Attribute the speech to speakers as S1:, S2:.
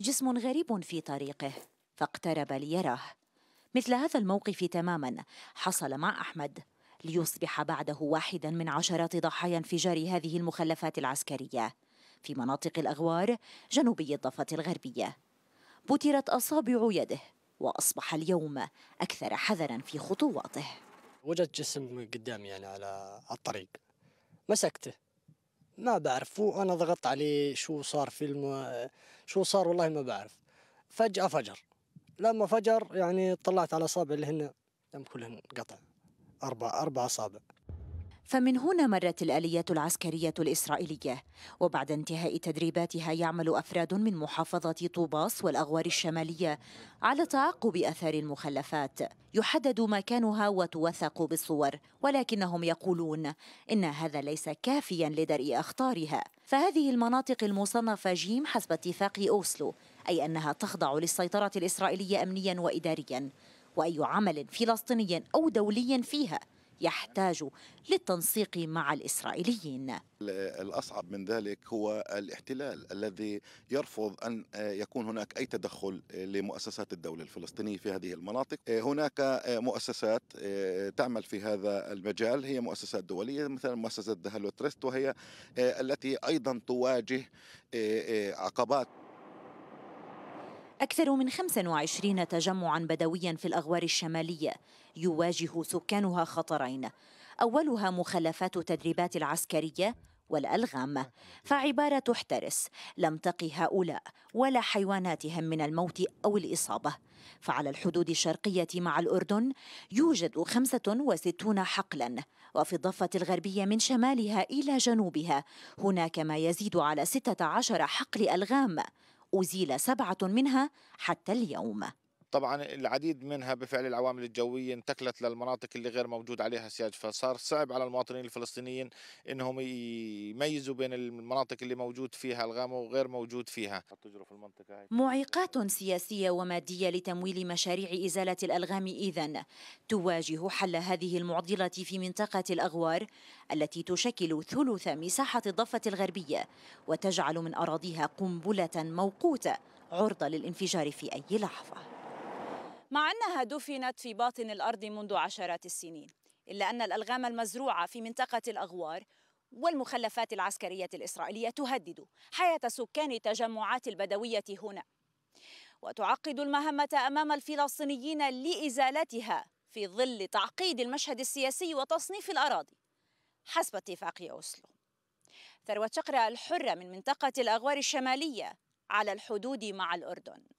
S1: جسم غريب في طريقه فاقترب ليراه مثل هذا الموقف تماما حصل مع أحمد ليصبح بعده واحدا من عشرات ضحايا انفجار هذه المخلفات العسكرية في مناطق الأغوار جنوبي الضفة الغربية بترت أصابع يده وأصبح اليوم أكثر حذرا في خطواته وجدت جسم قدامي يعني على الطريق مسكته ما بعرف وانا ضغطت عليه شو صار في الم... شو صار والله ما بعرف فجأة فجر لما فجر يعني طلعت على اصابع اللي هن كلهن قطع اربع اربع اصابع فمن هنا مرت الآليات العسكرية الإسرائيلية وبعد انتهاء تدريباتها يعمل أفراد من محافظة طوباس والأغوار الشمالية على تعقب أثار المخلفات يحدد مكانها وتوثق بالصور ولكنهم يقولون إن هذا ليس كافيا لدرء أخطارها فهذه المناطق المصنفة جيم حسب اتفاق أوسلو أي أنها تخضع للسيطرة الإسرائيلية أمنيا وإداريا وأي عمل فلسطيني أو دولي فيها يحتاج للتنسيق مع الإسرائيليين
S2: الأصعب من ذلك هو الاحتلال الذي يرفض أن آه، يكون هناك أي تدخل آه، لمؤسسات الدولة الفلسطينية في هذه المناطق آه، هناك مؤسسات تعمل في هذا المجال هي مؤسسات دولية مثلا مؤسسة دهلو تريست وهي التي أيضا تواجه عقبات
S1: أكثر من 25 تجمعا بدويا في الأغوار الشمالية يواجه سكانها خطرين أولها مخلفات التدريبات العسكرية والألغام فعبارة احترس لم تقي هؤلاء ولا حيواناتهم من الموت أو الإصابة فعلى الحدود الشرقية مع الأردن يوجد 65 حقلا وفي الضفة الغربية من شمالها إلى جنوبها هناك ما يزيد على 16 حقل ألغام أزيل سبعة منها حتى اليوم
S2: طبعا العديد منها بفعل العوامل الجوية انتقلت للمناطق اللي غير موجود عليها سياج فصار صعب على المواطنين الفلسطينيين انهم يميزوا بين المناطق اللي موجود فيها الغام وغير موجود فيها
S1: معيقات سياسية ومادية لتمويل مشاريع إزالة الألغام إذا تواجه حل هذه المعضلة في منطقة الأغوار التي تشكل ثلث مساحة الضفة الغربية وتجعل من أراضيها قنبلة موقوتة عرضة للانفجار في أي لحظة مع أنها دفنت في باطن الأرض منذ عشرات السنين إلا أن الألغام المزروعة في منطقة الأغوار والمخلفات العسكرية الإسرائيلية تهدد حياة سكان تجمعات البدوية هنا وتعقد المهمة أمام الفلسطينيين لإزالتها في ظل تعقيد المشهد السياسي وتصنيف الأراضي حسب اتفاق أوسلو ثروة شقرة الحرة من منطقة الأغوار الشمالية على الحدود مع الأردن